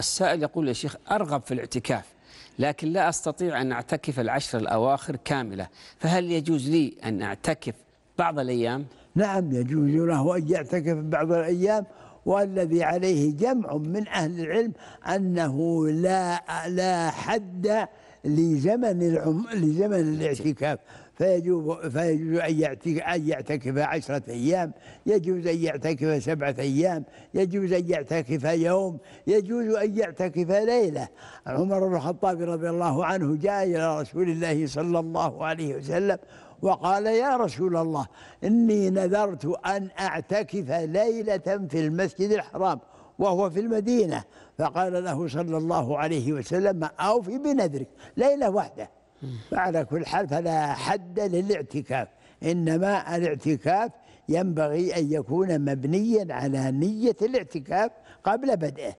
السائل يقول يا شيخ أرغب في الاعتكاف لكن لا أستطيع أن أعتكف العشر الأواخر كاملة فهل يجوز لي أن أعتكف بعض الأيام؟ نعم يجوز له أن يعتكف بعض الأيام والذي عليه جمع من أهل العلم أنه لا لا حد لزمن العم لزمن الاعتكاف فيجوز فيجوز ان يعتكف عشرة ايام، يجوز ان يعتكف سبعة ايام، يجوز ان يعتكف يوم، يجوز ان يعتكف ليلة. عمر بن الخطاب رضي الله عنه جاء الى رسول الله صلى الله عليه وسلم وقال يا رسول الله اني نذرت ان اعتكف ليلة في المسجد الحرام وهو في المدينة فقال له صلى الله عليه وسلم أوفي بنذرك ليلة واحدة فعلى كل حال فلا حد للاعتكاف إنما الاعتكاف ينبغي أن يكون مبنيا على نية الاعتكاف قبل بدئه